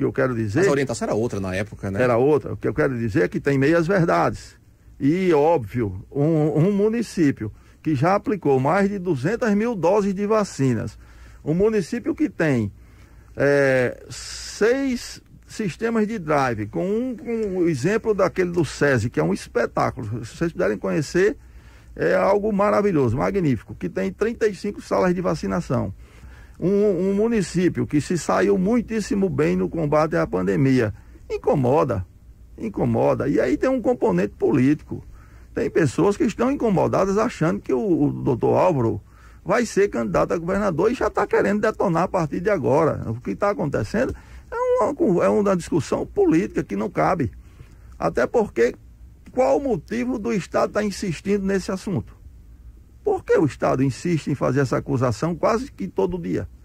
que eu quero dizer. Mas a orientação era outra na época, né? Era outra. O que eu quero dizer é que tem meias verdades. E, óbvio, um, um município que já aplicou mais de 200 mil doses de vacinas, um município que tem é, seis sistemas de drive, com um, com um exemplo daquele do SESI, que é um espetáculo. Se vocês puderem conhecer, é algo maravilhoso, magnífico, que tem 35 salas de vacinação um, um município que se saiu muitíssimo bem no combate à pandemia. Incomoda, incomoda. E aí tem um componente político. Tem pessoas que estão incomodadas achando que o, o doutor Álvaro vai ser candidato a governador e já está querendo detonar a partir de agora. O que está acontecendo é uma, é uma discussão política que não cabe. Até porque, qual o motivo do Estado estar tá insistindo nesse assunto? Por que o Estado insiste em fazer essa acusação quase que todo dia?